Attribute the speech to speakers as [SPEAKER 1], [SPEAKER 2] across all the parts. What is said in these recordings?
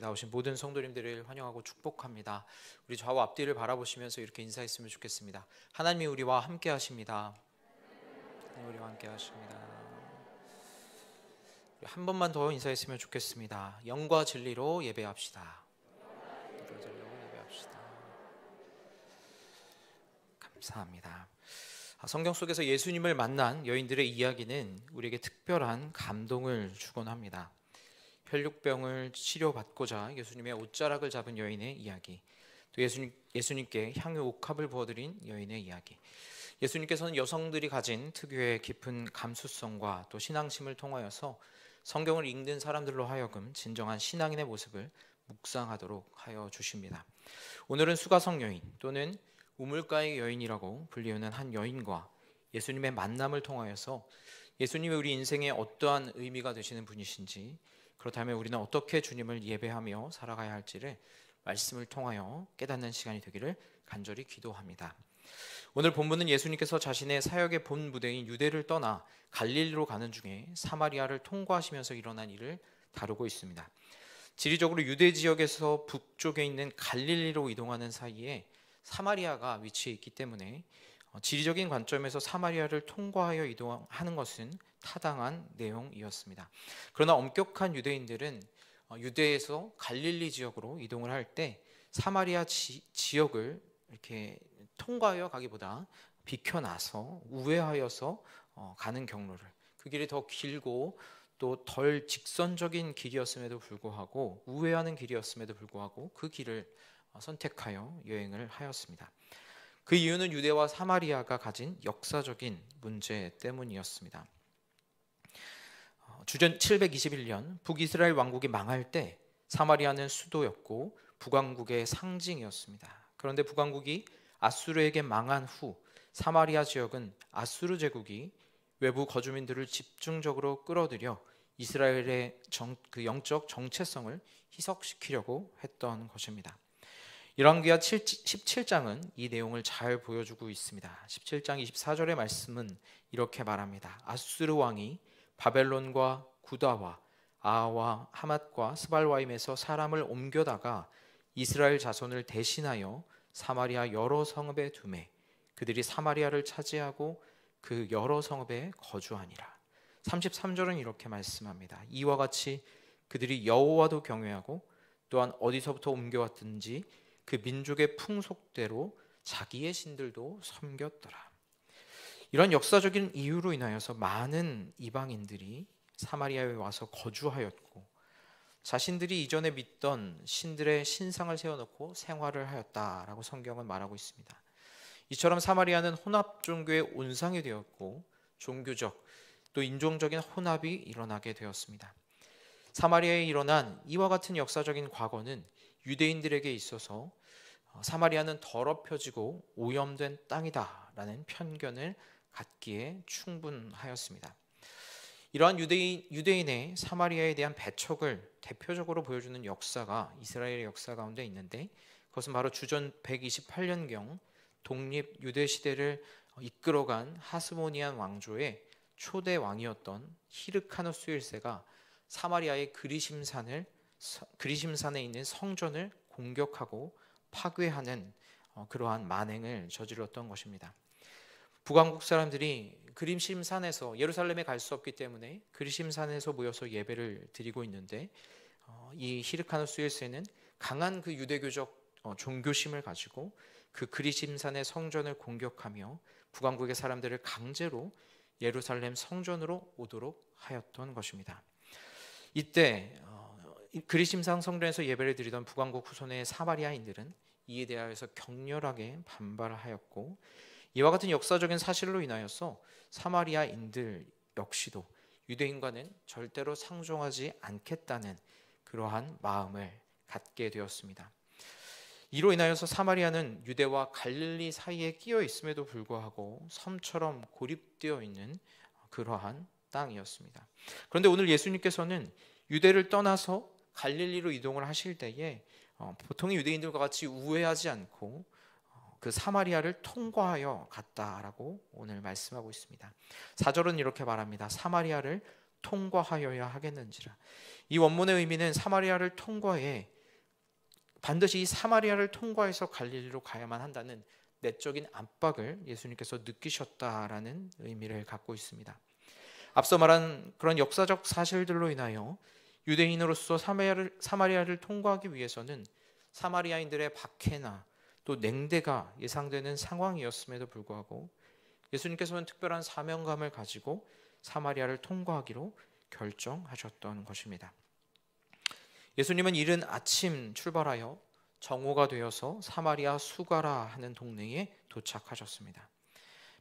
[SPEAKER 1] 자리 나오신 모든 성도님들을 환영하고 축복합니다. 우리 좌우 앞뒤를 바라보시면서 이렇게 인사했으면 좋겠습니다. 하나님이 우리와 함께 하십니다. 하나님 우리와 함께 하십니다. 한 번만 더 인사했으면 좋겠습니다. 영과 진리로 예배합시다. 영과 진리로 예배합시다. 감사합니다. 아, 성경 속에서 예수님을 만난 여인들의 이야기는 우리에게 특별한 감동을 주곤 합니다. 혈육병을 치료받고자 예수님의 옷자락을 잡은 여인의 이야기, 또 예수님, 예수님께 향유 옥합을 부어드린 여인의 이야기. 예수님께서는 여성들이 가진 특유의 깊은 감수성과 또 신앙심을 통하여서 성경을 읽는 사람들로 하여금 진정한 신앙인의 모습을 묵상하도록 하여 주십니다. 오늘은 수가성 여인 또는 우물가의 여인이라고 불리우는 한 여인과 예수님의 만남을 통하여서 예수님이 우리 인생에 어떠한 의미가 되시는 분이신지 그렇다면 우리는 어떻게 주님을 예배하며 살아가야 할지를 말씀을 통하여 깨닫는 시간이 되기를 간절히 기도합니다. 오늘 본문은 예수님께서 자신의 사역의 본 무대인 유대를 떠나 갈릴리로 가는 중에 사마리아를 통과하시면서 일어난 일을 다루고 있습니다. 지리적으로 유대 지역에서 북쪽에 있는 갈릴리로 이동하는 사이에 사마리아가 위치해 있기 때문에 어, 지리적인 관점에서 사마리아를 통과하여 이동하는 것은 타당한 내용이었습니다. 그러나 엄격한 유대인들은 어, 유대에서 갈릴리 지역으로 이동을 할 때 사마리아 지, 지역을 이렇게 통과하여 가기보다 비켜나서 우회하여서 어, 가는 경로를 그 길이 더 길고 또 덜 직선적인 길이었음에도 불구하고 우회하는 길이었음에도 불구하고 그 길을 선택하여 여행을 하였습니다. 그 이유는 유대와 사마리아가 가진 역사적인 문제 때문이었습니다. 어, 주전 721년 북이스라엘 왕국이 망할 때 사마리아는 수도였고 북왕국의 상징이었습니다. 그런데 북왕국이 아수르에게 망한 후 사마리아 지역은 아수르 제국이 외부 거주민들을 집중적으로 끌어들여 이스라엘의 정, 그 영적 정체성을 희석시키려고 했던 것입니다. 열왕기하 17장은 이 내용을 잘 보여주고 있습니다. 17장 24절의 말씀은 이렇게 말합니다. 아수르 왕이 바벨론과 구다와 아와 하맛과 스발와임에서 사람을 옮겨다가 이스라엘 자손을 대신하여 사마리아 여러 성읍에 두매 그들이 사마리아를 차지하고 그 여러 성읍에 거주하니라. 33절은 이렇게 말씀합니다. 이와 같이 그들이 여호와도 경외하고 또한 어디서부터 옮겨왔든지 그 민족의 풍속대로 자기의 신들도 섬겼더라. 이런 역사적인 이유로 인하여서 많은 이방인들이 사마리아에 와서 거주하였고 자신들이 이전에 믿던 신들의 신상을 세워놓고 생활을 하였다라고 성경은 말하고 있습니다. 이처럼 사마리아는 혼합 종교의 온상이 되었고 종교적 또 인종적인 혼합이 일어나게 되었습니다. 사마리아에 일어난 이와 같은 역사적인 과거는 유대인들에게 있어서 어, 사마리아는 더럽혀지고 오염된 땅이다라는 편견을 갖기에 충분하였습니다. 이러한 유대인, 유대인의 사마리아에 대한 배척을 대표적으로 보여주는 역사가 이스라엘의 역사 가운데 있는데 그것은 바로 주전 128년경 독립 유대 시대를 이끌어간 하스모니안 왕조의 초대 왕이었던 히르카누스 1세가 사마리아의 그리심산을 그리심산에 있는 성전을 공격하고 파괴하는 어, 그러한 만행을 저질렀던 것입니다. 북왕국 사람들이 그림심산에서 예루살렘에 갈 수 없기 때문에 그림심산에서 모여서 예배를 드리고 있는데 어, 이 히르카누스 1세는 강한 그 유대교적 어, 종교심을 가지고 그 그리심산의 성전을 공격하며 북왕국의 사람들을 강제로 예루살렘 성전으로 오도록 하였던 것입니다. 이때 그리심상 성전에서 예배를 드리던 북왕국 후손의 사마리아인들은 이에 대하여서 격렬하게 반발하였고 이와 같은 역사적인 사실로 인하여서 사마리아인들 역시도 유대인과는 절대로 상종하지 않겠다는 그러한 마음을 갖게 되었습니다. 이로 인하여서 사마리아는 유대와 갈릴리 사이에 끼어 있음에도 불구하고 섬처럼 고립되어 있는 그러한 땅이었습니다. 그런데 오늘 예수님께서는 유대를 떠나서 갈릴리로 이동을 하실 때에 어, 보통의 유대인들과 같이 우회하지 않고 어, 그 사마리아를 통과하여 갔다라고 오늘 말씀하고 있습니다. 4절은 이렇게 말합니다. 사마리아를 통과하여야 하겠는지라. 이 원문의 의미는 사마리아를 통과해 반드시 이 사마리아를 통과해서 갈릴리로 가야만 한다는 내적인 압박을 예수님께서 느끼셨다라는 의미를 갖고 있습니다. 앞서 말한 그런 역사적 사실들로 인하여 유대인으로서 사마리아를, 사마리아를 통과하기 위해서는 사마리아인들의 박해나 또 냉대가 예상되는 상황이었음에도 불구하고 예수님께서는 특별한 사명감을 가지고 사마리아를 통과하기로 결정하셨던 것입니다. 예수님은 이른 아침 출발하여 정오가 되어서 사마리아 수가라 하는 동네에 도착하셨습니다.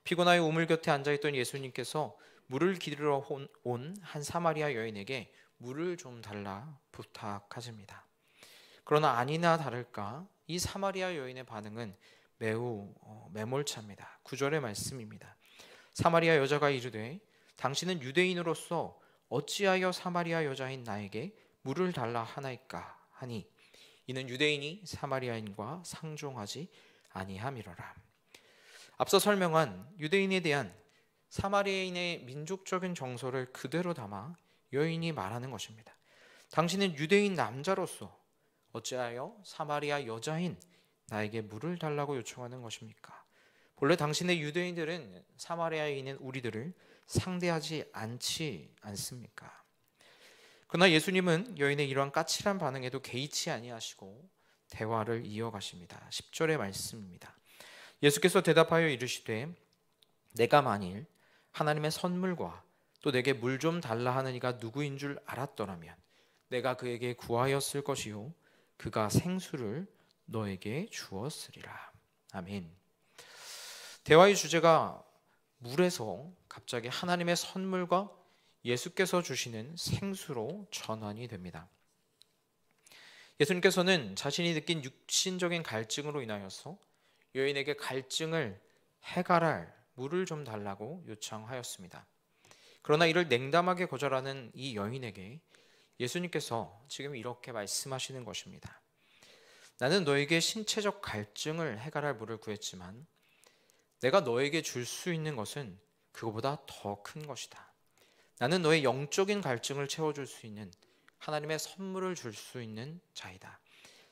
[SPEAKER 1] 피곤하여 우물 곁에 앉아 있던 예수님께서 물을 기르러 온 한 사마리아 여인에게 물을 좀 달라 부탁하십니다. 그러나 아니나 다를까 이 사마리아 여인의 반응은 매우 어, 매몰차입니다. 구절의 말씀입니다. 사마리아 여자가 이르되 당신은 유대인으로서 어찌하여 사마리아 여자인 나에게 물을 달라 하나이까 하니 이는 유대인이 사마리아인과 상종하지 아니함이로라. 앞서 설명한 유대인에 대한 사마리아인의 민족적인 정서를 그대로 담아 여인이 말하는 것입니다. 당신은 유대인 남자로서 어찌하여 사마리아 여자인 나에게 물을 달라고 요청하는 것입니까? 본래 당신의 유대인들은 사마리아에 있는 우리들을 상대하지 않지 않습니까? 그러나 예수님은 여인의 이러한 까칠한 반응에도 개의치 아니하시고 대화를 이어가십니다. 10절의 말씀입니다. 예수께서 대답하여 이르시되 내가 만일 하나님의 선물과 또 내게 물 좀 달라 하는 이가 누구인 줄 알았더라면 내가 그에게 구하였을 것이요 그가 생수를 너에게 주었으리라. 아멘. 대화의 주제가 물에서 갑자기 하나님의 선물과 예수께서 주시는 생수로 전환이 됩니다. 예수님께서는 자신이 느낀 육신적인 갈증으로 인하여서 여인에게 갈증을 해갈할 물을 좀 달라고 요청하였습니다. 그러나 이를 냉담하게 거절하는 이 여인에게 예수님께서 지금 이렇게 말씀하시는 것입니다. 나는 너에게 신체적 갈증을 해결할 물을 구했지만 내가 너에게 줄 수 있는 것은 그거보다 더 큰 것이다. 나는 너의 영적인 갈증을 채워줄 수 있는 하나님의 선물을 줄 수 있는 자이다.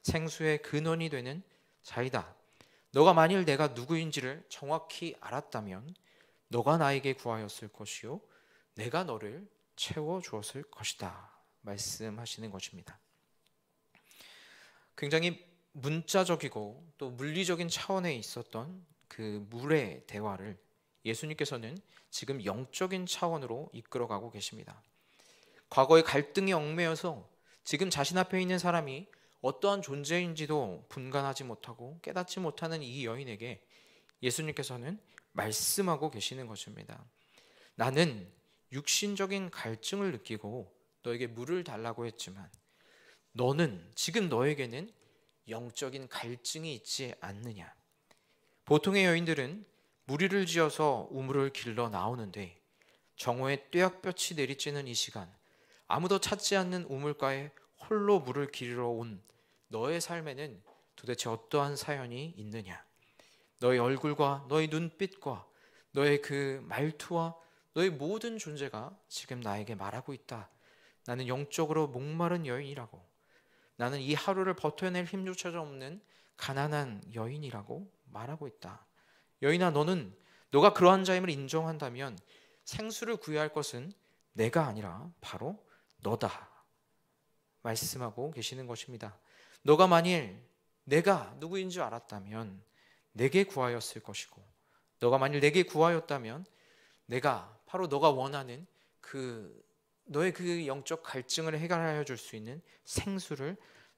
[SPEAKER 1] 생수의 근원이 되는 자이다. 너가 만일 내가 누구인지를 정확히 알았다면 너가 나에게 구하였을 것이요 내가 너를 채워 주었을 것이다. 말씀하시는 것입니다. 굉장히 문자적이고 또 물리적인 차원에 있었던 그 물의 대화를 예수님께서는 지금 영적인 차원으로 이끌어가고 계십니다. 과거의 갈등이 얽매여서 지금 자신 앞에 있는 사람이 어떠한 존재인지도 분간하지 못하고 깨닫지 못하는 이 여인에게 예수님께서는 말씀하고 계시는 것입니다. 나는 육신적인 갈증을 느끼고 너에게 물을 달라고 했지만 너는 지금 너에게는 영적인 갈증이 있지 않느냐. 보통의 여인들은 무리를 지어서 우물을 길러 나오는데 정오에 뙤약볕이 내리쬐는 이 시간 아무도 찾지 않는 우물가에 홀로 물을 길러 온 너의 삶에는 도대체 어떠한 사연이 있느냐? 너의 얼굴과 너의 눈빛과 너의 그 말투와 너의 모든 존재가 지금 나에게 말하고 있다. 나는 영적으로 목마른 여인이라고. 나는 이 하루를 버텨낼 힘조차도 없는 가난한 여인이라고 말하고 있다. 여인아, 너는 너가 그러한 자임을 인정한다면 생수를 구해할 것은 내가 아니라 바로 너다. 말씀하고 계시는 것입니다. 너가 만일 내가 누구인 줄 알았다면 내게 구하였을 것이고 너가 만일 내게 구하였다면 내가 바로 너가 원하는 그 너의 그 영적 갈증을 해결하여 줄 수 있는 생수를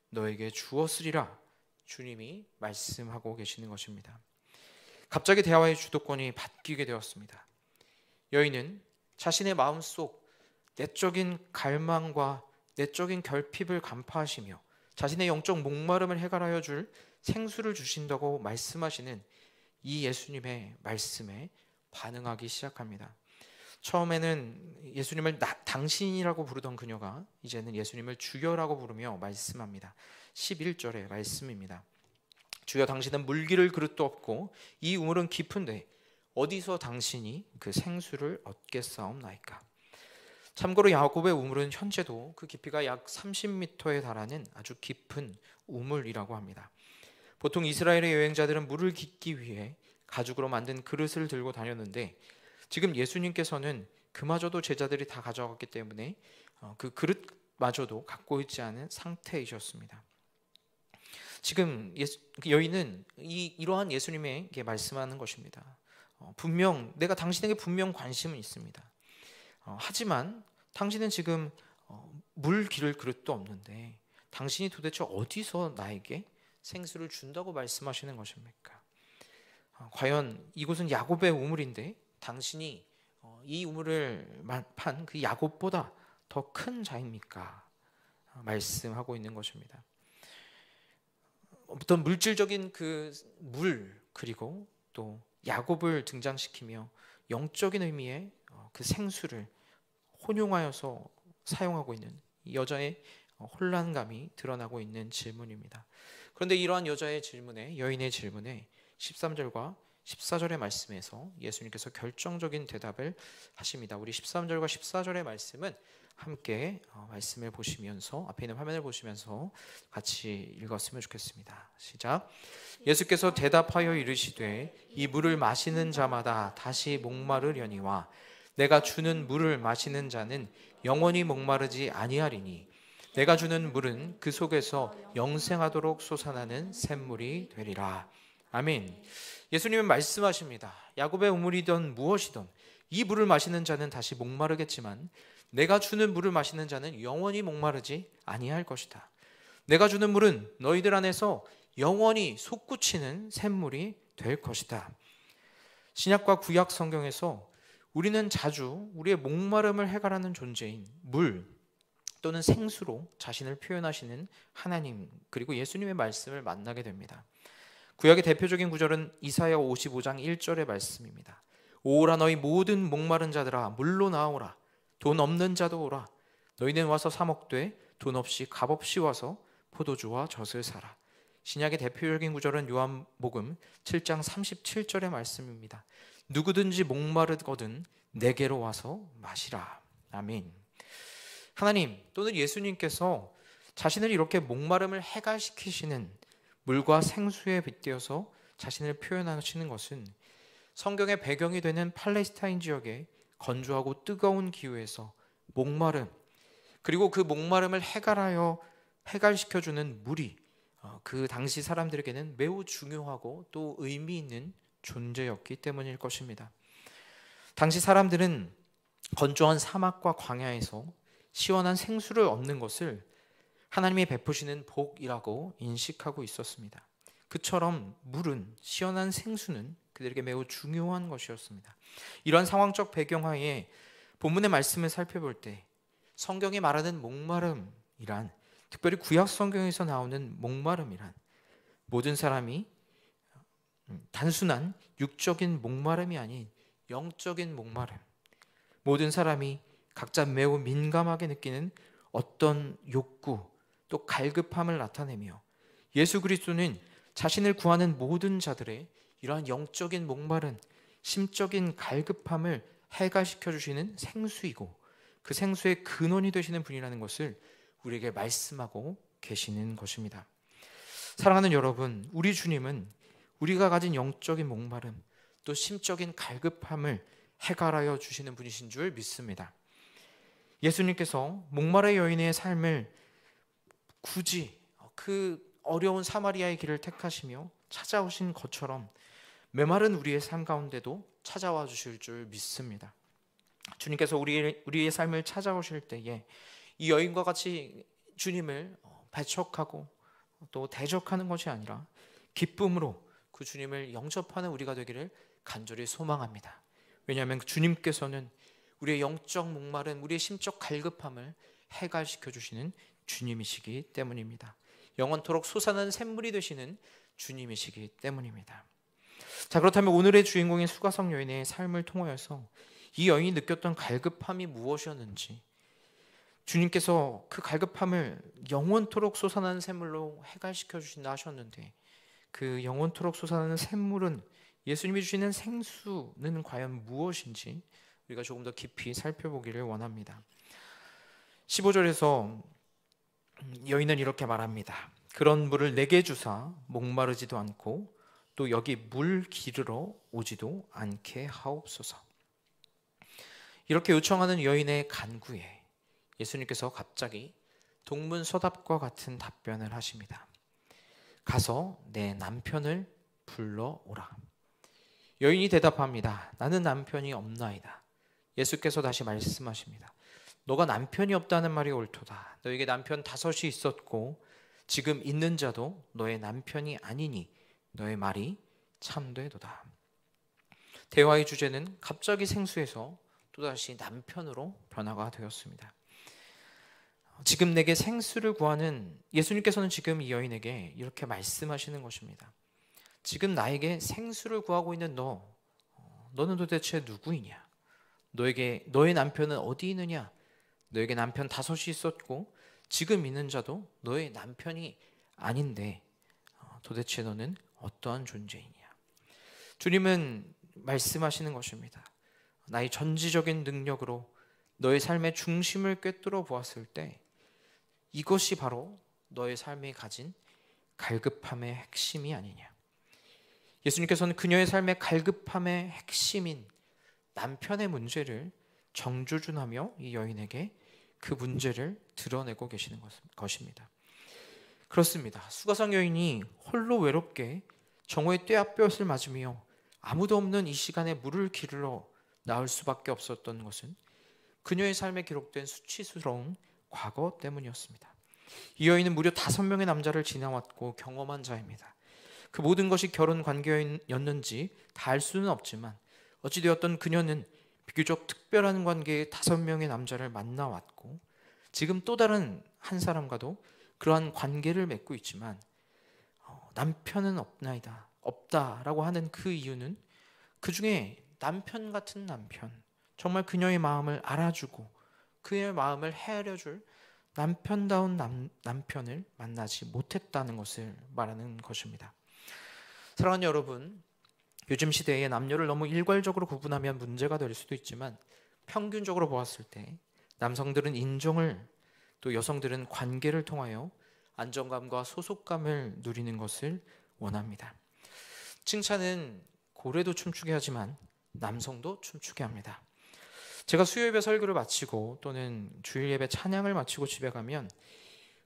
[SPEAKER 1] 너에게 주었으리라 주님이 말씀하고 계시는 것입니다. 갑자기 대화의 주도권이 바뀌게 되었습니다. 여인은 자신의 마음속 내적인 갈망과 내적인 결핍을 간파하시며 자신의 영적 목마름을 해결하여 줄 생수를 주신다고 말씀하시는 이 예수님의 말씀에 반응하기 시작합니다. 처음에는 예수님을 나, 당신이라고 부르던 그녀가 이제는 예수님을 주여라고 부르며 말씀합니다. 11절의 말씀입니다. 주여 당신은 물기를 그릇도 없고 이 우물은 깊은데 어디서 당신이 그 생수를 얻겠사옵나이까? 참고로 야곱의 우물은 현재도 그 깊이가 약 30m에 달하는 아주 깊은 우물이라고 합니다. 보통 이스라엘의 여행자들은 물을 깊기 위해 가죽으로 만든 그릇을 들고 다녔는데 지금 예수님께서는 그마저도 제자들이 다 가져갔기 때문에 어, 그 그릇마저도 갖고 있지 않은 상태이셨습니다. 지금 그 여인은 이, 이러한 예수님에게 말씀하는 것입니다. 어, 분명 내가 당신에게 분명 관심은 있습니다. 어, 하지만 당신은 지금 물 기를 그릇도 없는데 당신이 도대체 어디서 나에게 생수를 준다고 말씀하시는 것입니까? 과연 이곳은 야곱의 우물인데 당신이 어, 이 우물을 판 그 야곱보다 더 큰 자입니까? 말씀하고 있는 것입니다. 어떤 물질적인 그 물 그리고 또 야곱을 등장시키며 영적인 의미의 어, 그 생수를 혼용하여서 사용하고 있는 여자의 어, 혼란감이 드러나고 있는 질문입니다. 그런데 이러한 여자의 질문에 여인의 질문에 13절과 14절의 말씀에서 예수님께서 결정적인 대답을 하십니다. 우리 13절과 14절의 말씀은 함께 어, 말씀을 보시면서 앞에 있는 화면을 보시면서 같이 읽었으면 좋겠습니다. 시작. 예수께서 대답하여 이르시되 이 물을 마시는 자마다 다시 목마르려니와 내가 주는 물을 마시는 자는 영원히 목마르지 아니하리니 내가 주는 물은 그 속에서 영생하도록 솟아나는 샘물이 되리라. 아멘. 예수님은 말씀하십니다. 야곱의 우물이든 무엇이든 이 물을 마시는 자는 다시 목마르겠지만 내가 주는 물을 마시는 자는 영원히 목마르지 아니할 것이다. 내가 주는 물은 너희들 안에서 영원히 솟구치는 샘물이 될 것이다. 신약과 구약 성경에서 우리는 자주 우리의 목마름을 해결하는 존재인 물 또는 생수로 자신을 표현하시는 하나님 그리고 예수님의 말씀을 만나게 됩니다. 구약의 대표적인 구절은 이사야 55장 1절의 말씀입니다. 오라 너희 모든 목마른 자들아 물로 나오라 돈 없는 자도 오라 너희는 와서 사 먹되 돈 없이 값 없이 와서 포도주와 젖을 사라. 신약의 대표적인 구절은 요한복음 7장 37절의 말씀입니다. 누구든지 목마르거든 내게로 와서 마시라. 아멘. 하나님 또는 예수님께서 자신을 이렇게 목마름을 해갈시키시는 물과 생수에 빗대어서 자신을 표현하시는 것은 성경의 배경이 되는 팔레스타인 지역의 건조하고 뜨거운 기후에서 목마름 그리고 그 목마름을 해갈하여 해갈시켜 주는 물이 어, 그 당시 사람들에게는 매우 중요하고 또 의미 있는 존재였기 때문일 것입니다. 당시 사람들은 건조한 사막과 광야에서 시원한 생수를 얻는 것을 하나님이 베푸시는 복이라고 인식하고 있었습니다. 그처럼 물은 시원한 생수는 그들에게 매우 중요한 것이었습니다. 이런 상황적 배경하에 본문의 말씀을 살펴볼 때 성경이 말하는 목마름이란 특별히 구약 성경에서 나오는 목마름이란 모든 사람이 음, 단순한 육적인 목마름이 아닌 영적인 목마름. 모든 사람이 각자 매우 민감하게 느끼는 어떤 욕구, 또 갈급함을 나타내며 예수 그리스도는 자신을 구하는 모든 자들의 이러한 영적인 목마른 심적인 갈급함을 해가시켜 주시는 생수이고 그 생수의 근원이 되시는 분이라는 것을 우리에게 말씀하고 계시는 것입니다. 사랑하는 여러분, 우리 주님은 우리가 가진 영적인 목마름 또 심적인 갈급함을 해결하여 주시는 분이신 줄 믿습니다. 예수님께서 목마른 여인의 삶을 굳이 그 어려운 사마리아의 길을 택하시며 찾아오신 것처럼 메마른 우리의 삶 가운데도 찾아와 주실 줄 믿습니다. 주님께서 우리의, 우리의 삶을 찾아오실 때에 이 여인과 같이 주님을 배척하고 또 대적하는 것이 아니라 기쁨으로 그 주님을 영접하는 우리가 되기를 간절히 소망합니다. 왜냐하면 주님께서는 우리의 영적 목마른 우리의 심적 갈급함을 해갈시켜 주시는 주님이시기 때문입니다. 영원토록 솟아난 샘물이 되시는 주님이시기 때문입니다. 자 그렇다면 오늘의 주인공인 수가성 여인의 삶을 통하여서 이 여인이 느꼈던 갈급함이 무엇이었는지 주님께서 그 갈급함을 영원토록 솟아나는 샘물로 해갈시켜 주신다 하셨는데 그 영원토록 솟아나는 샘물은 예수님이 주시는 생수는 과연 무엇인지 우리가 조금 더 깊이 살펴보기를 원합니다. 15절에서 여인은 이렇게 말합니다. 그런 물을 내게 주사 목마르지도 않고 또 여기 물 기르러 오지도 않게 하옵소서. 이렇게 요청하는 여인의 간구에 예수님께서 갑자기 동문서답과 같은 답변을 하십니다. 가서 내 남편을 불러오라. 여인이 대답합니다. 나는 남편이 없나이다. 예수께서 다시 말씀하십니다. 너가 남편이 없다는 말이 옳도다. 너에게 남편 다섯이 있었고 지금 있는 자도 너의 남편이 아니니 너의 말이 참되도다. 대화의 주제는 갑자기 생수에서 또다시 남편으로 변화가 되었습니다. 지금 내게 생수를 구하는 예수님께서는 지금 이 여인에게 이렇게 말씀하시는 것입니다. 지금 나에게 생수를 구하고 있는 너, 어, 너는 도대체 누구이냐? 너에게 너의 남편은 어디 있느냐? 너에게 남편 다섯이 있었고 지금 있는 자도 너의 남편이 아닌데 어, 도대체 너는 어떠한 존재이냐? 주님은 말씀하시는 것입니다. 나의 전지적인 능력으로 너의 삶의 중심을 꿰뚫어 보았을 때 이것이 바로 너의 삶이 가진 갈급함의 핵심이 아니냐. 예수님께서는 그녀의 삶의 갈급함의 핵심인 남편의 문제를 정조준하며 이 여인에게 그 문제를 드러내고 계시는 것입니다. 그렇습니다. 수가성 여인이 홀로 외롭게 정오의 떼앗볕을 맞으며 아무도 없는 이 시간에 물을 기르러 나올 수밖에 없었던 것은 그녀의 삶에 기록된 수치스러운 과거 때문이었습니다. 이 여인은 무려 다섯 명의 남자를 지나왔고 경험한 자입니다. 그 모든 것이 결혼 관계였는지 다 알 수는 없지만 어찌되었던 그녀는 비교적 특별한 관계의 다섯 명의 남자를 만나왔고 지금 또 다른 한 사람과도 그러한 관계를 맺고 있지만 어, 남편은 없나이다 없다라고 하는 그 이유는 그 중에 남편 같은 남편 정말 그녀의 마음을 알아주고 그의 마음을 헤아려줄 남편다운 남, 남편을 만나지 못했다는 것을 말하는 것입니다. 사랑하는 여러분, 요즘 시대에 남녀를 너무 일괄적으로 구분하면 문제가 될 수도 있지만 평균적으로 보았을 때 남성들은 인정을 또 여성들은 관계를 통하여 안정감과 소속감을 누리는 것을 원합니다. 칭찬은 고래도 춤추게 하지만 남성도 춤추게 합니다. 제가 수요예배 설교를 마치고 또는 주일 예배 찬양을 마치고 집에 가면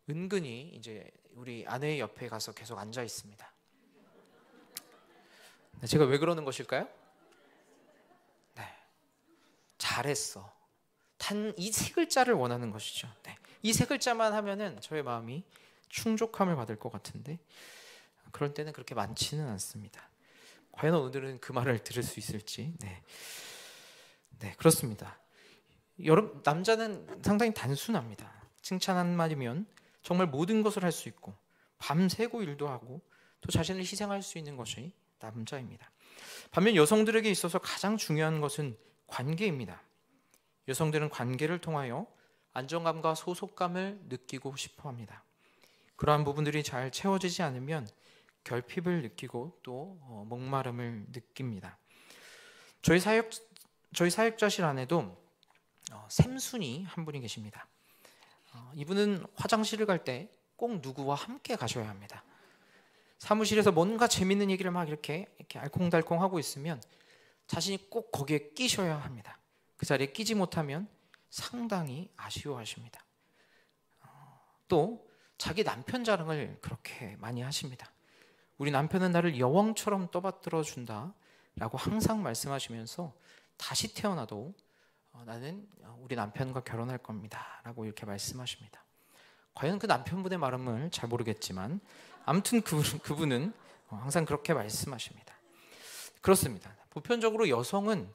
[SPEAKER 1] 은근히 이제 우리 아내의 옆에 가서 계속 앉아 있습니다. 네, 제가 왜 그러는 것일까요? 네. 잘했어. 단 이 세 글자를 원하는 것이죠. 네. 이세 글자만 하면은 저의 마음이 충족함을 받을 것 같은데 그럴 때는 그렇게 많지는 않습니다. 과연 오늘은 그 말을 들을 수 있을지. 네. 네, 그렇습니다. 여러 남자는 상당히 단순합니다. 칭찬 한 마디면 정말 모든 것을 할 수 있고 밤새고 일도 하고 또 자신을 희생할 수 있는 것이 남자입니다. 반면 여성들에게 있어서 가장 중요한 것은 관계입니다. 여성들은 관계를 통하여 안정감과 소속감을 느끼고 싶어 합니다. 그러한 부분들이 잘 채워지지 않으면 결핍을 느끼고 또 어, 목마름을 느낍니다. 저희 사역 저희 사역자실 안에도 어, 샘순이 한 분이 계십니다. 어, 이분은 화장실을 갈 때 꼭 누구와 함께 가셔야 합니다. 사무실에서 뭔가 재밌는 얘기를 막 이렇게 이렇게 알콩달콩 하고 있으면 자신이 꼭 거기에 끼셔야 합니다. 그 자리에 끼지 못하면 상당히 아쉬워하십니다. 어, 또 자기 남편 자랑을 그렇게 많이 하십니다. 우리 남편은 나를 여왕처럼 떠받들어 준다라고 항상 말씀하시면서 다시 태어나도 어, 나는 우리 남편과 결혼할 겁니다라고 이렇게 말씀하십니다. 과연 그 남편분의 마음을 잘 모르겠지만 아무튼 그분, 그분은 항상 그렇게 말씀하십니다. 그렇습니다. 보편적으로 여성은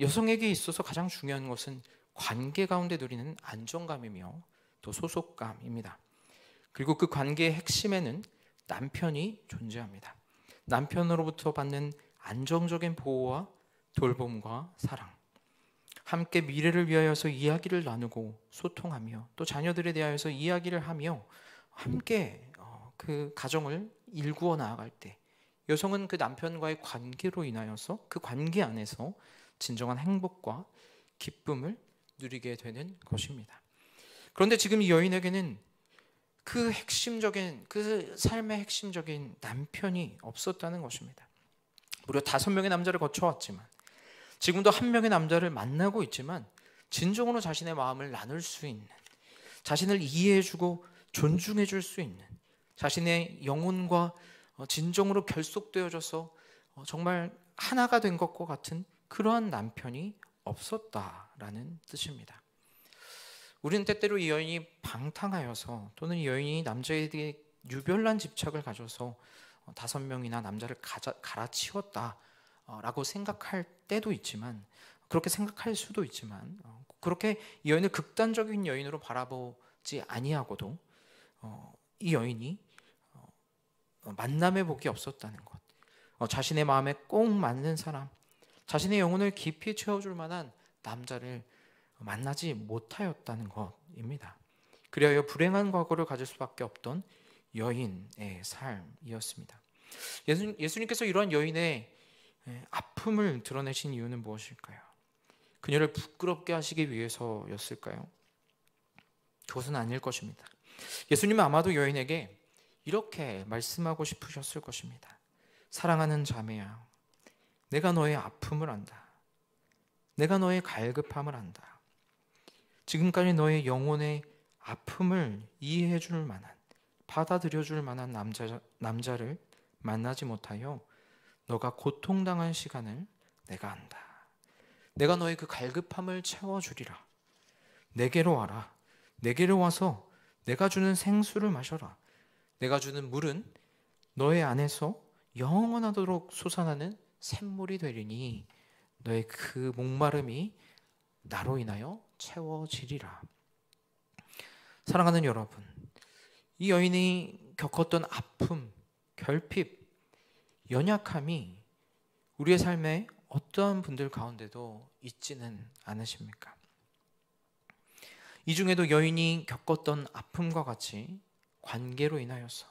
[SPEAKER 1] 여성에게 있어서 가장 중요한 것은 관계 가운데 누리는 안정감이며 또 소속감입니다. 그리고 그 관계의 핵심에는 남편이 존재합니다. 남편으로부터 받는 안정적인 보호와 돌봄과 사랑. 함께 미래를 위하여서 이야기를 나누고 소통하며 또 자녀들에 대하여서 이야기를 하며 함께 그 가정을 일구어 나아갈 때 여성은 그 남편과의 관계로 인하여서 그 관계 안에서 진정한 행복과 기쁨을 누리게 되는 것입니다. 그런데 지금 이 여인에게는 그 핵심적인 그 삶의 핵심적인 남편이 없었다는 것입니다. 무려 다섯 명의 남자를 거쳐왔지만 지금도 한 명의 남자를 만나고 있지만 진정으로 자신의 마음을 나눌 수 있는 자신을 이해해주고 존중해줄 수 있는 자신의 영혼과 어, 진정으로 결속되어져서 어, 정말 하나가 된 것과 같은 그러한 남편이 없었다라는 뜻입니다. 우리는 때때로 이 여인이 방탕하여서 또는 이 여인이 남자에게 유별난 집착을 가져서 어, 다섯 명이나 남자를 가자, 갈아치웠다라고 생각할 때도 있지만 그렇게 생각할 수도 있지만 그렇게 이 여인을 극단적인 여인으로 바라보지 아니하고도 이 여인이 어, 만남의 복이 없었다는 것. 어, 자신의 마음에 꼭 맞는 사람, 자신의 영혼을 깊이 채워줄 만한 남자를 만나지 못하였다는 것입니다. 그리하여 불행한 과거를 가질 수밖에 없던 여인의 삶이었습니다. 예수, 예수님께서 이러한 여인의 아픔을 드러내신 이유는 무엇일까요? 그녀를 부끄럽게 하시기 위해서였을까요? 그것은 아닐 것입니다. 예수님은 아마도 여인에게 이렇게 말씀하고 싶으셨을 것입니다. 사랑하는 자매야, 내가 너의 아픔을 안다. 내가 너의 갈급함을 안다. 지금까지 너의 영혼의 아픔을 이해해 줄 만한, 받아들여 줄 만한 남자, 남자를 만나지 못하여 너가 고통당한 시간을 내가 안다. 내가 너의 그 갈급함을 채워주리라. 내게로 와라. 내게로 와서 내가 주는 생수를 마셔라. 내가 주는 물은 너의 안에서 영원하도록 솟아나는 샘물이 되리니 너의 그 목마름이 나로 인하여 채워지리라. 사랑하는 여러분, 이 여인이 겪었던 아픔, 결핍, 연약함이 우리의 삶에 어떠한 분들 가운데도 있지는 않으십니까? 이 중에도 여인이 겪었던 아픔과 같이 관계로 인하여서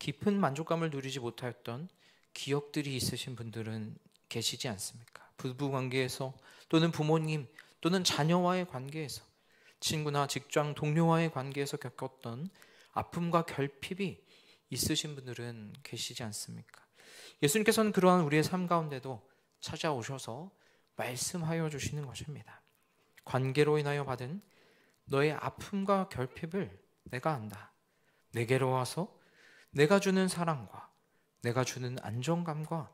[SPEAKER 1] 깊은 만족감을 누리지 못하였던 기억들이 있으신 분들은 계시지 않습니까? 부부 관계에서 또는 부모님 또는 자녀와의 관계에서 친구나 직장 동료와의 관계에서 겪었던 아픔과 결핍이 있으신 분들은 계시지 않습니까? 예수님께서는 그러한 우리의 삶 가운데도 찾아오셔서 말씀하여 주시는 것입니다. 관계로 인하여 받은 너의 아픔과 결핍을 내가 안다. 내게로 와서 내가 주는 사랑과 내가 주는 안정감과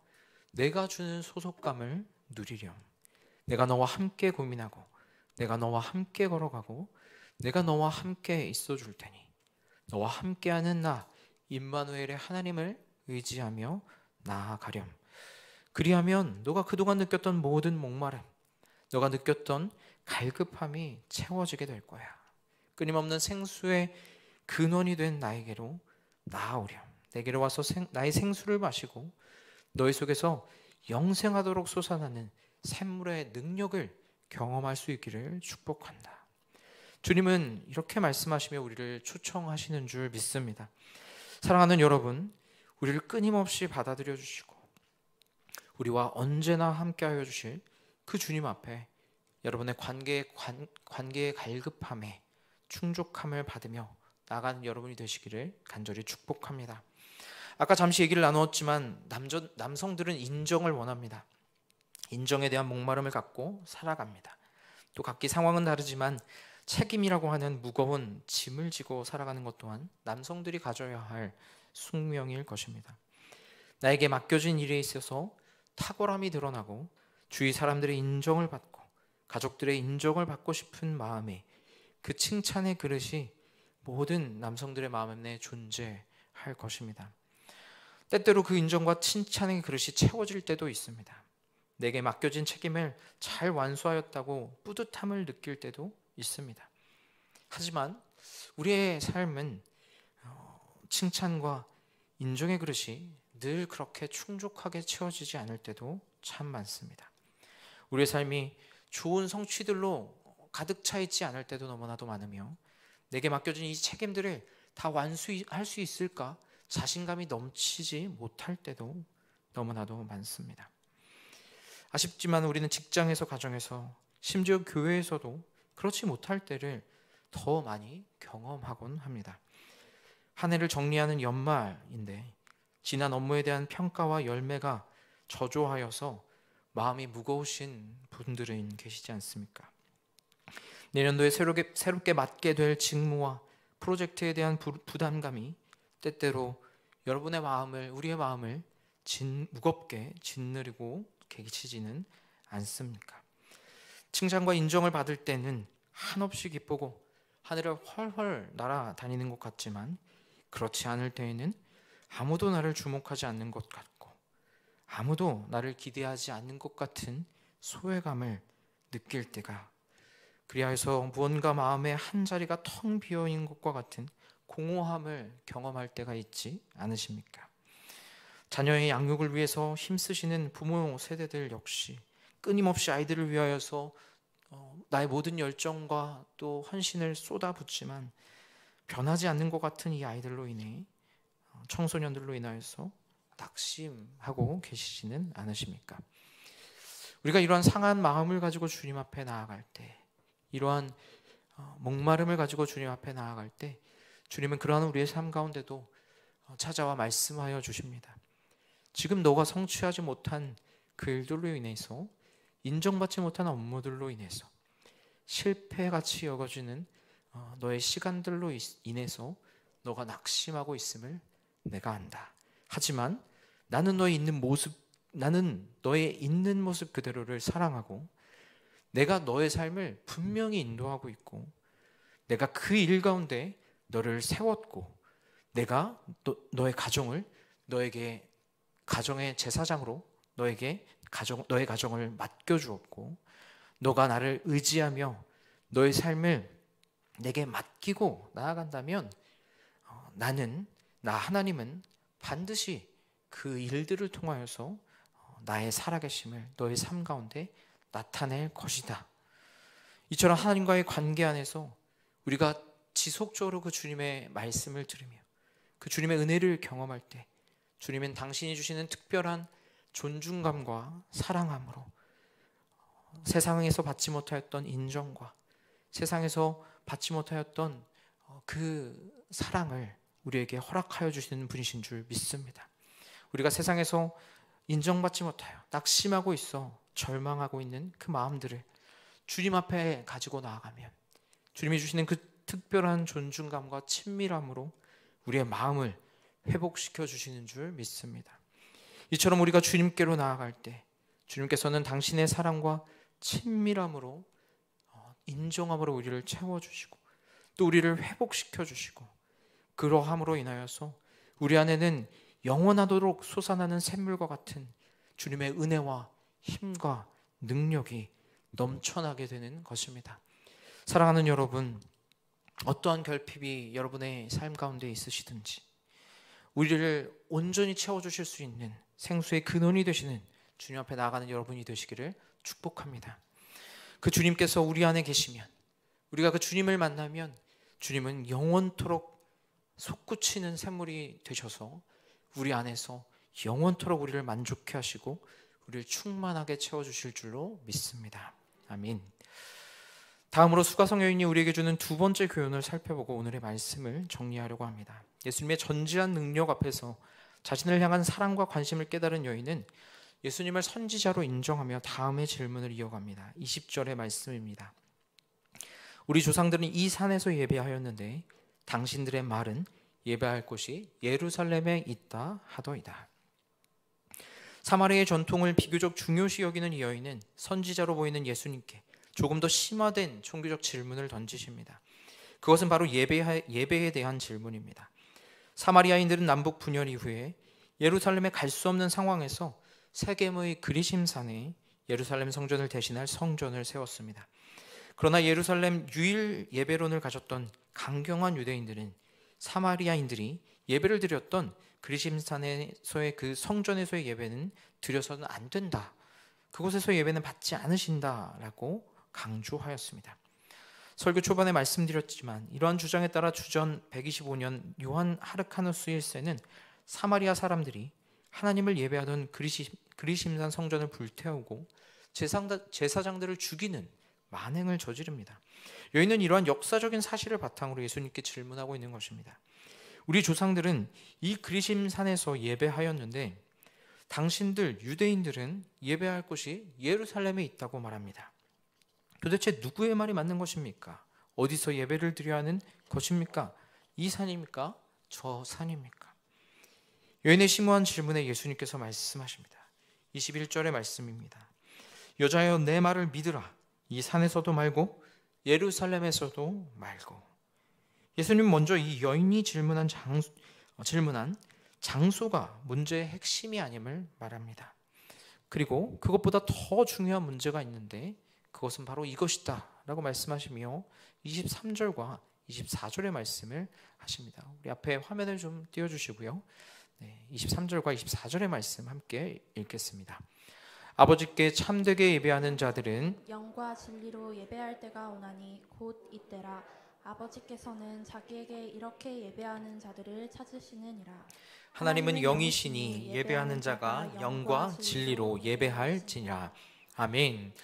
[SPEAKER 1] 내가 주는 소속감을 누리렴. 내가 너와 함께 고민하고 내가 너와 함께 걸어가고 내가 너와 함께 있어 줄 테니 너와 함께하는 나 임마누엘의 하나님을 의지하며 나아가렴. 그리하면 너가 그동안 느꼈던 모든 목마름, 너가 느꼈던 갈급함이 채워지게 될 거야. 끊임없는 생수의 근원이 된 나에게로 나아오렴. 내게로 와서 생, 나의 생수를 마시고 너희 속에서 영생하도록 솟아나는 샘물의 능력을 경험할 수 있기를 축복한다. 주님은 이렇게 말씀하시며 우리를 초청하시는 줄 믿습니다. 사랑하는 여러분, 우리를 끊임없이 받아들여 주시고 우리와 언제나 함께하여 주실 그 주님 앞에 여러분의 관계의 관, 관계의 갈급함에 충족함을 받으며 나가는 여러분이 되시기를 간절히 축복합니다. 아까 잠시 얘기를 나누었지만 남전, 남성들은 인정을 원합니다. 인정에 대한 목마름을 갖고 살아갑니다. 또 각기 상황은 다르지만 책임이라고 하는 무거운 짐을 지고 살아가는 것 또한 남성들이 가져야 할 숙명일 것입니다. 나에게 맡겨진 일에 있어서 탁월함이 드러나고 주위 사람들의 인정을 받고 가족들의 인정을 받고 싶은 마음에 그 칭찬의 그릇이 모든 남성들의 마음에 존재할 것입니다. 때때로 그 인정과 칭찬의 그릇이 채워질 때도 있습니다. 내게 맡겨진 책임을 잘 완수하였다고 뿌듯함을 느낄 때도 있습니다. 하지만 우리의 삶은 어, 칭찬과 인정의 그릇이 늘 그렇게 충족하게 채워지지 않을 때도 참 많습니다. 우리의 삶이 좋은 성취들로 가득 차 있지 않을 때도 너무나도 많으며 내게 맡겨진 이 책임들을 다 완수할 수 있을까? 자신감이 넘치지 못할 때도 너무나도 많습니다. 아쉽지만 우리는 직장에서 가정에서 심지어 교회에서도 그렇지 못할 때를 더 많이 경험하곤 합니다. 한 해를 정리하는 연말인데 지난 업무에 대한 평가와 열매가 저조하여서 마음이 무거우신 분들은 계시지 않습니까? 내년도에 새롭게, 새롭게 맡게 될 직무와 프로젝트에 대한 부, 부담감이 때때로 여러분의 마음을 우리의 마음을 진, 무겁게 짓누리고 개기치지는 않습니까? 칭찬과 인정을 받을 때는 한없이 기쁘고 하늘을 훨훨 날아다니는 것 같지만 그렇지 않을 때에는 아무도 나를 주목하지 않는 것 같고 아무도 나를 기대하지 않는 것 같은 소외감을 느낄 때가 그리하여서 무언가 마음의 한 자리가 텅 비어 있는 것과 같은 공허함을 경험할 때가 있지 않으십니까? 자녀의 양육을 위해서 힘쓰시는 부모 세대들 역시 끊임없이 아이들을 위하여서 어, 나의 모든 열정과 또 헌신을 쏟아붓지만 변하지 않는 것 같은 이 아이들로 인해 어, 청소년들로 인하여서 낙심하고 계시지는 않으십니까? 우리가 이러한 상한 마음을 가지고 주님 앞에 나아갈 때 이러한 어, 목마름을 가지고 주님 앞에 나아갈 때 주님은 그러한 우리의 삶 가운데도 어, 찾아와 말씀하여 주십니다. 지금 너가 성취하지 못한 그 일들로 인해서 인정받지 못한 업무들로 인해서 실패같이 여겨지는 어, 너의 시간들로 인해서 너가 낙심하고 있음을 내가 안다. 하지만 나는 너의 있는 모습, 나는 너의 있는 모습 그대로를 사랑하고 내가 너의 삶을 분명히 인도하고 있고 내가 그 일 가운데 너를 세웠고 내가 너, 너의 가정을 너에게 가정의 제사장으로 너에게 가정 너의 가정을 맡겨 주었고 너가 나를 의지하며 너의 삶을 내게 맡기고 나아간다면 어, 나는 나 하나님은 반드시 그 일들을 통하여서 어, 나의 살아계심을 너의 삶 가운데 나타낼 것이다. 이처럼 하나님과의 관계 안에서 우리가 지속적으로 그 주님의 말씀을 들으며 그 주님의 은혜를 경험할 때 주님은 당신이 주시는 특별한 존중감과 사랑함으로 세상에서 받지 못하였던 인정과 세상에서 받지 못하였던 어, 그 사랑을 우리에게 허락하여 주시는 분이신 줄 믿습니다. 우리가 세상에서 인정받지 못하여 낙심하고 있어 절망하고 있는 그 마음들을 주님 앞에 가지고 나아가면 주님이 주시는 그 특별한 존중감과 친밀함으로 우리의 마음을 회복시켜 주시는 줄 믿습니다. 이처럼 우리가 주님께로 나아갈 때 주님께서는 당신의 사랑과 친밀함으로 어, 인정함으로 우리를 채워주시고 또 우리를 회복시켜 주시고 그러함으로 인하여서 우리 안에는 영원하도록 솟아나는 샘물과 같은 주님의 은혜와 힘과 능력이 넘쳐나게 되는 것입니다. 사랑하는 여러분, 어떠한 결핍이 여러분의 삶 가운데 있으시든지, 우리를 온전히 채워주실 수 있는 생수의 근원이 되시는 주님 앞에 나가는 여러분이 되시기를 축복합니다. 그 주님께서 우리 안에 계시면, 우리가 그 주님을 만나면 주님은 영원토록 솟구치는 샘물이 되셔서 우리 안에서 영원토록 우리를 만족해 하시고 우리를 충만하게 채워주실 줄로 믿습니다. 아민. 다음으로 수가성 여인이 우리에게 주는 두 번째 교훈을 살펴보고 오늘의 말씀을 정리하려고 합니다. 예수님의 전지한 능력 앞에서 자신을 향한 사랑과 관심을 깨달은 여인은 예수님을 선지자로 인정하며 다음의 질문을 이어갑니다. 20절의 말씀입니다. 우리 조상들은 이 산에서 예배하였는데 당신들의 말은 예배할 곳이 예루살렘에 있다 하더이다. 사마리아의 전통을 비교적 중요시 여기는 이 여인은 선지자로 보이는 예수님께 조금 더 심화된 종교적 질문을 던지십니다. 그것은 바로 예배에 대한 질문입니다. 사마리아인들은 남북 분열 이후에 예루살렘에 갈 수 없는 상황에서 세겜의 그리심산에 예루살렘 성전을 대신할 성전을 세웠습니다. 그러나 예루살렘 유일 예배론을 가졌던 강경한 유대인들은 사마리아인들이 예배를 드렸던 그리심산에서의 그 성전에서의 예배는 드려서는 안 된다. 그곳에서 예배는 받지 않으신다라고 강조하였습니다. 설교 초반에 말씀드렸지만 이러한 주장에 따라 주전 125년 요한 하르카누스 1세는 사마리아 사람들이 하나님을 예배하던 그리심, 산 성전을 불태우고 제상다, 제사장들을 죽이는 만행을 저지릅니다. 여인은 이러한 역사적인 사실을 바탕으로 예수님께 질문하고 있는 것입니다. 우리 조상들은 이 그리심 산에서 예배하였는데 당신들 유대인들은 예배할 곳이 예루살렘에 있다고 말합니다. 도대체 누구의 말이 맞는 것입니까? 어디서 예배를 드려야 하는 것입니까? 이 산입니까? 저 산입니까? 여인의 심오한 질문에 예수님께서 말씀하십니다. 21절의 말씀입니다. 여자여 내 말을 믿으라. 이 산에서도 말고 예루살렘에서도 말고 예수님 먼저 이 여인이 질문한 장소, 어, 질문한 장소가 문제의 핵심이 아님을 말합니다. 그리고 그것보다 더 중요한 문제가 있는데 그것은 바로 이것이다라고 말씀하시며 23절과 24절의 말씀을 하십니다. 우리 앞에 화면을 좀 띄워 주시고요. 네, 23절과 24절의 말씀 함께 읽겠습니다. 아버지께 참되게 예배하는 자들은 영과 진리로 예배할 때가 오나니 곧 이때라 아버지께서는 자기에게 이렇게 예배하는 자들을 찾으시느니라. 하나님은 영이시니 예배하는 자가 영과 진리로 예배할지니라. 아멘.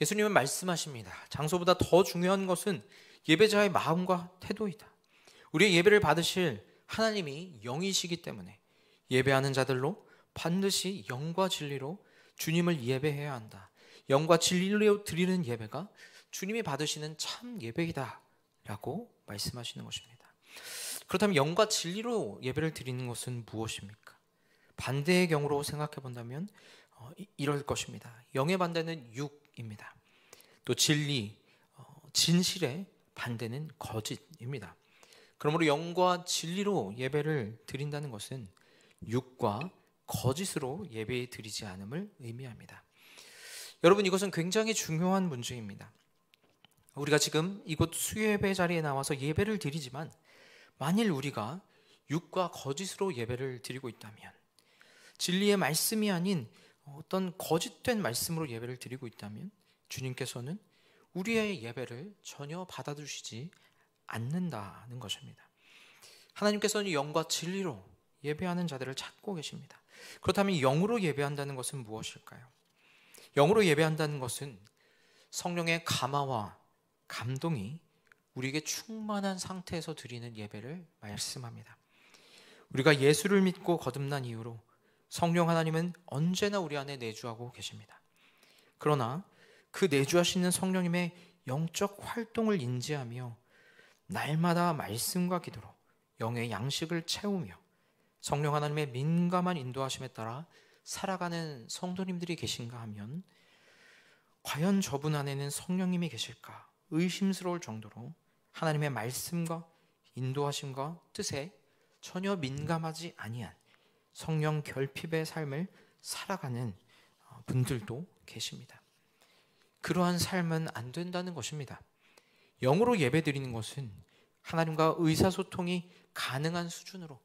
[SPEAKER 1] 예수님은 말씀하십니다. 장소보다 더 중요한 것은 예배자의 마음과 태도이다. 우리의 예배를 받으실 하나님이 영이시기 때문에 예배하는 자들로 반드시 영과 진리로 주님을 예배해야 한다. 영과 진리로 드리는 예배가 주님이 받으시는 참 예배이다. 라고 말씀하시는 것입니다. 그렇다면 영과 진리로 예배를 드리는 것은 무엇입니까? 반대의 경우로 생각해 본다면 어, 이럴 것입니다. 영의 반대는 육입니다. 또 진리, 어, 진실의 반대는 거짓입니다. 그러므로 영과 진리로 예배를 드린다는 것은 육과 거짓으로 예배 드리지 않음을 의미합니다. 여러분 이것은 굉장히 중요한 문제입니다. 우리가 지금 이곳 수예배 자리에 나와서 예배를 드리지만 만일 우리가 육과 거짓으로 예배를 드리고 있다면 진리의 말씀이 아닌 어떤 거짓된 말씀으로 예배를 드리고 있다면 주님께서는 우리의 예배를 전혀 받아주시지 않는다는 것입니다. 하나님께서는 영과 진리로 예배하는 자들을 찾고 계십니다. 그렇다면 영으로 예배한다는 것은 무엇일까요? 영으로 예배한다는 것은 성령의 감화와 감동이 우리에게 충만한 상태에서 드리는 예배를 말씀합니다. 우리가 예수를 믿고 거듭난 이후로 성령 하나님은 언제나 우리 안에 내주하고 계십니다. 그러나 그 내주하시는 성령님의 영적 활동을 인지하며 날마다 말씀과 기도로 영의 양식을 채우며 성령 하나님의 민감한 인도하심에 따라 살아가는 성도님들이 계신가 하면 과연 저분 안에는 성령님이 계실까 의심스러울 정도로 하나님의 말씀과 인도하심과 뜻에 전혀 민감하지 아니한 성령 결핍의 삶을 살아가는 어, 분들도 계십니다. 그러한 삶은 안 된다는 것입니다. 영으로 예배드리는 것은 하나님과 의사소통이 가능한 수준으로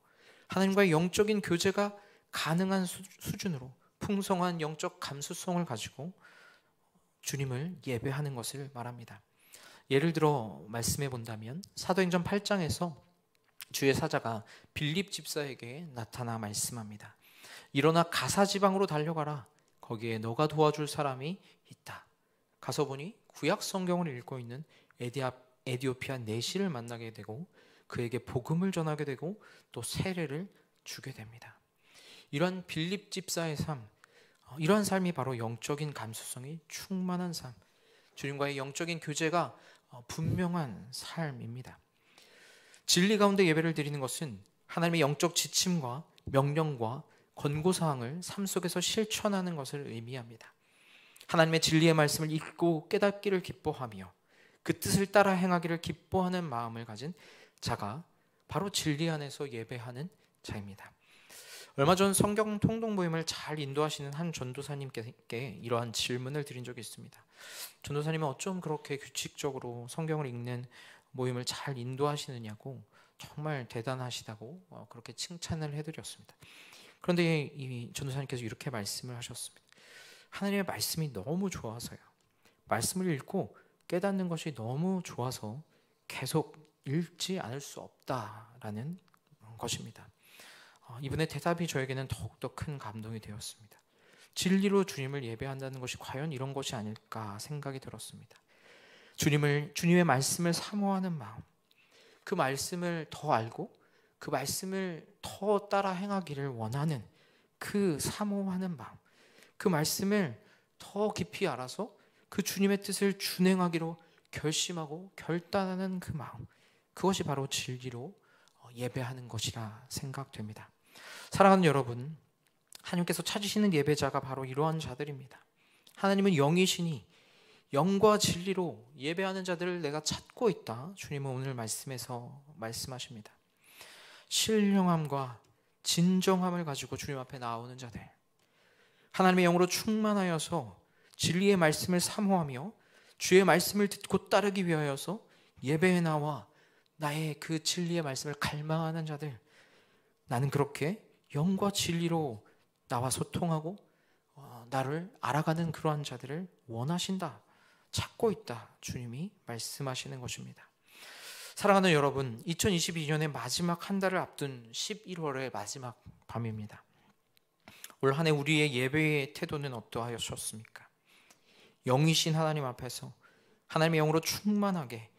[SPEAKER 1] 하나님과 영적인 교제가 가능한 수준으로 풍성한 영적 감수성을 가지고 주님을 예배하는 것을 말합니다. 예를 들어 말씀해 본다면 사도행전 8장에서 주의 사자가 빌립 집사에게 나타나 말씀합니다. 일어나 가사 지방으로 달려가라. 거기에 너가 도와줄 사람이 있다. 가서 보니 구약 성경을 읽고 있는 에디오피아 내시를 만나게 되고 그에게 복음을 전하게 되고 또 세례를 주게 됩니다. 이러한 빌립 집사의 삶, 어, 이러한 삶이 바로 영적인 감수성이 충만한 삶, 주님과의 영적인 교제가 어, 분명한 삶입니다. 진리 가운데 예배를 드리는 것은 하나님의 영적 지침과 명령과 권고사항을 삶 속에서 실천하는 것을 의미합니다. 하나님의 진리의 말씀을 읽고 깨닫기를 기뻐하며 그 뜻을 따라 행하기를 기뻐하는 마음을 가진 자가 바로 진리 안에서 예배하는 자입니다. 얼마 전 성경 통동 모임을 잘 인도하시는 한 전도사님께 이러한 질문을 드린 적이 있습니다. 전도사님은 어쩜 그렇게 규칙적으로 성경을 읽는 모임을 잘 인도하시느냐고 정말 대단하시다고 어, 그렇게 칭찬을 해드렸습니다. 그런데 이 전도사님께서 이렇게 말씀을 하셨습니다. 하나님의 말씀이 너무 좋아서요. 말씀을 읽고 깨닫는 것이 너무 좋아서 계속 읽지 않을 수 없다라는 것입니다. 어, 이번에 대답이 저에게는 더욱더 큰 감동이 되었습니다. 진리로 주님을 예배한다는 것이 과연 이런 것이 아닐까 생각이 들었습니다. 주님을 주님의 말씀을 사모하는 마음, 그 말씀을 더 알고 그 말씀을 더 따라 행하기를 원하는 그 사모하는 마음, 그 말씀을 더 깊이 알아서 그 주님의 뜻을 준행하기로 결심하고 결단하는 그 마음, 그것이 바로 진리로 어, 예배하는 것이라 생각됩니다. 사랑하는 여러분, 하나님께서 찾으시는 예배자가 바로 이러한 자들입니다. 하나님은 영이시니 영과 진리로 예배하는 자들을 내가 찾고 있다. 주님은 오늘 말씀에서 말씀하십니다. 신령함과 진정함을 가지고 주님 앞에 나오는 자들. 하나님의 영으로 충만하여서 진리의 말씀을 사모하며 주의 말씀을 듣고 따르기 위하여서 예배에 나와 나의 그 진리의 말씀을 갈망하는 자들. 나는 그렇게 영과 진리로 나와 소통하고 어, 나를 알아가는 그러한 자들을 원하신다. 찾고 있다. 주님이 말씀하시는 것입니다. 사랑하는 여러분, 2022년의 마지막 한 달을 앞둔 11월의 마지막 밤입니다. 올 한 해 우리의 예배의 태도는 어떠하였습니까? 영이신 하나님 앞에서 하나님의 영으로 충만하게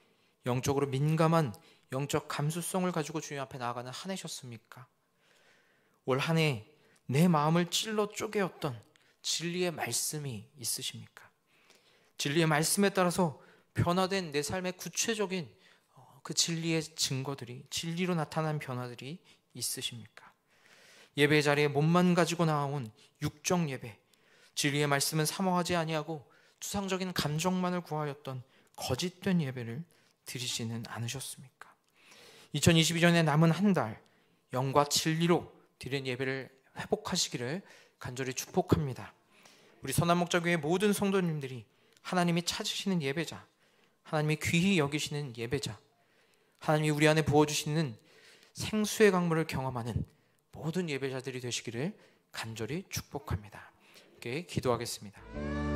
[SPEAKER 1] 영적으로 민감한 영적 감수성을 가지고 주님 앞에 나아가는 한 해셨습니까? 올한해내 마음을 찔러 쪼개었던 진리의 말씀이 있으십니까? 진리의 말씀에 따라서 변화된 내 삶의 구체적인 어, 그 진리의 증거들이 진리로 나타난 변화들이 있으십니까? 예배 자리에 몸만 가지고 나온 육정 예배 진리의 말씀은 사모하지 아니하고 추상적인 감정만을 구하였던 거짓된 예배를 드리지는 않으셨습니까? 2022년에 남은 한 달 영과 진리로 드린 예배를 회복하시기를 간절히 축복합니다. 우리 선한 목자교회 모든 성도님들이 하나님이 찾으시는 예배자, 하나님이 귀히 여기시는 예배자, 하나님이 우리 안에 부어주시는 생수의 강물을 경험하는 모든 예배자들이 되시기를 간절히 축복합니다. 함께 기도하겠습니다.